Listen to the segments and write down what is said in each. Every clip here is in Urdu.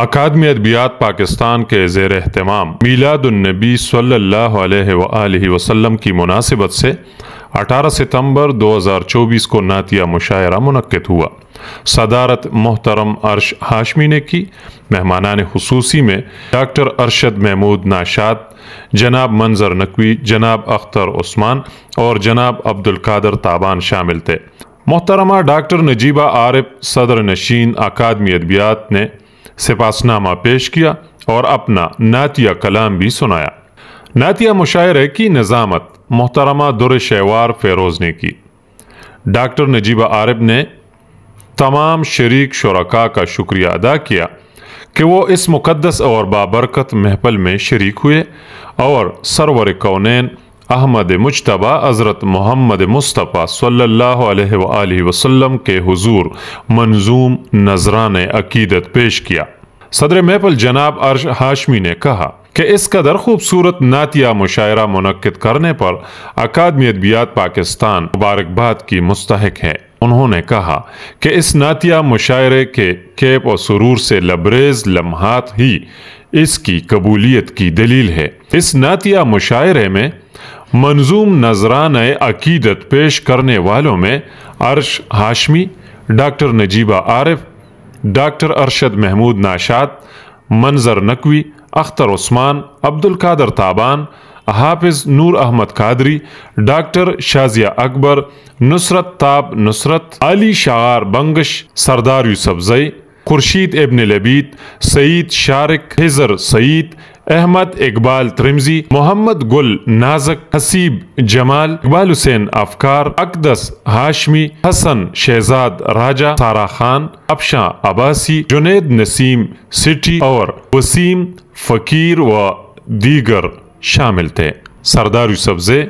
اکادمی ادبیات پاکستان کے زیر اہتمام میلاد النبی صلی اللہ علیہ وآلہ وسلم کی مناسبت سے ستمبر کو ناتیہ مشاعرہ منعقد ہوا صدارت محترم عرش نے کی مہمانان خصوصی میں ڈاکٹر ارشد محمود ناشاد جناب منظر نقوی جناب اختر عثمان اور جناب عبدالقادر تابان شامل تھے محترمہ ڈاکٹر نجیبہ عارف صدر نشین اکادمی ادبیات نے سپاس نامہ پیش کیا اور اپنا نعتیہ کلام بھی سنایا نعتیہ مشاعرے کی نظامت محترمہ در شہوار فیروز نے کی ڈاکٹر نجیبہ عارب نے تمام شریک شرکاء کا شکریہ ادا کیا کہ وہ اس مقدس اور بابرکت محفل میں شریک ہوئے اور سرور کونین احمد مجتبہ حضرت محمد مصطفیٰ صلی اللہ علیہ وآلہ وسلم کے حضور منظوم عقیدت پیش کیا صدر محفل جناب عرش حاشمی نے کہا کہ اس قدر خوبصورت نعتیہ مشاعرہ منعقد کرنے پر اکادمی ادبیات پاکستان مبارکباد کی مستحق ہے انہوں نے کہا کہ اس نعتیہ مشاعرے کے کیپ اور سرور سے لبریز لمحات ہی اس کی قبولیت کی دلیل ہے اس نعتیہ مشاعرے میں منظوم نظران عقیدت پیش کرنے والوں میں Arsh Hashmi doctor Najeeba Arif doctor Arshad Mahmood Nashad Manzar Naqvi Akhtar Usman Abdul Qadir Taban Hafiz Noor Ahmad Qadri doctor Shazia Akbar Nusrat Taab Nusrat علی شعار بنگش سردار یوسف زئی خورشید ابن لبیت سعید شارق حضر سعید احمد اقبال ترمزی محمد گل نازک حسیب جمال اقبال حسین افکار اقدس ہاشمی حسن شہزاد راجہ سارا خان افشاں عباسی جنید نسیم سٹی اور وسیم فقیر و دیگر شامل تھے سردار زے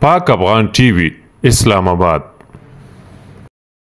پاک افغان ٹی وی اسلام آباد